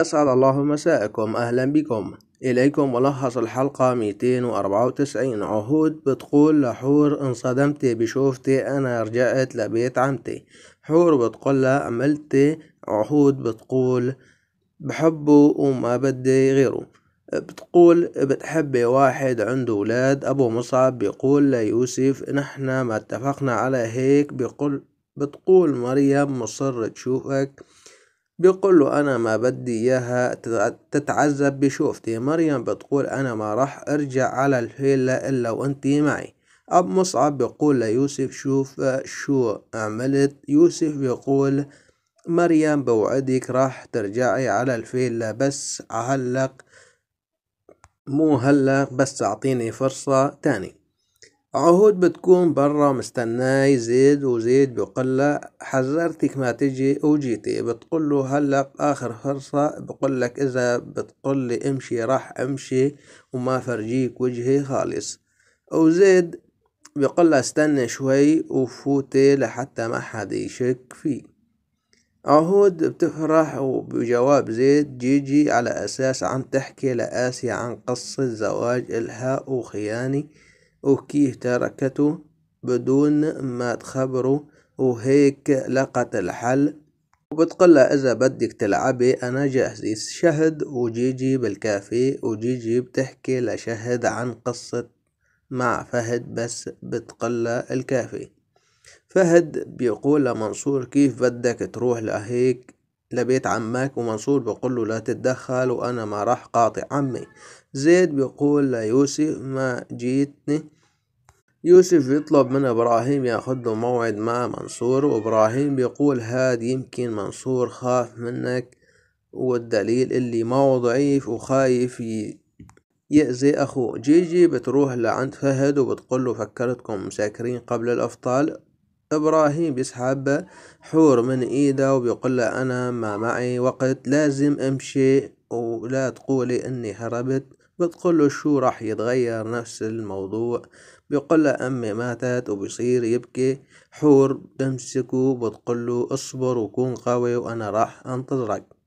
أسعد الله مساءكم أهلا بكم إليكم ملخص الحلقة 294 عهود بتقول لحور انصدمتي بشوفتي أنا رجعت لبيت عمتي حور بتقول لها عملت عهود بتقول بحبه وما بدي غيره بتقول بتحبي واحد عنده ولاد أبو مصعب بيقول ليوسف نحنا ما اتفقنا على هيك بيقول بتقول مريم مصر تشوفك بيقول له أنا ما بدي إياها تتعذب بشوفتي مريم بتقول أنا ما راح أرجع على الفيلة إلا وأنتي معي أب مصعب بيقول ليوسف شوف شو عملت يوسف بيقول مريم بوعدك راح ترجعي على الفيلة بس هلق مو هلق بس أعطيني فرصة تاني عهود بتكون برا مستناي يزيد وزيد بقلا حذرتك ما تجي وجيتي بتقله هلق اخر فرصة لك إذا بتقلي امشي راح امشي وما فرجيك وجهي خالص وزيد بقلا استنى شوي وفوتي لحتى ما حد يشك فيه عهود بتفرح وبجواب زيد جيجي على أساس عم تحكي لآسيا عن قصة زواج إلها وخياني وكيف تركته بدون ما تخبره وهيك لقت الحل وبتقلها إذا بدك تلعبي أنا جاهزة شهد وجيجي بالكافي وجيجي بتحكي لشهد عن قصة مع فهد بس بتقلها الكافي فهد بيقول لمنصور كيف بدك تروح لهيك لبيت عمك ومنصور بيقول له لا تتدخل وأنا ما راح قاطع عمي زيد بيقول ليوسف ما جيتني يوسف يطلب من إبراهيم ياخد له موعد مع منصور وإبراهيم بيقول هاد يمكن منصور خاف منك والدليل اللي ما هو ضعيف وخايف يأذي أخوه جيجي بتروح لعند فهد وبتقول له فكرتكم مساكرين قبل الأفطال إبراهيم بيسحب حور من إيده وبيقول له أنا ما معي وقت لازم أمشي ولا تقولي إني هربت بتقول له شو راح يتغير نفس الموضوع بيقول له أمي ماتت وبيصير يبكي حور بمسكه بتقول له اصبر وكون قوي وأنا راح أنتظرك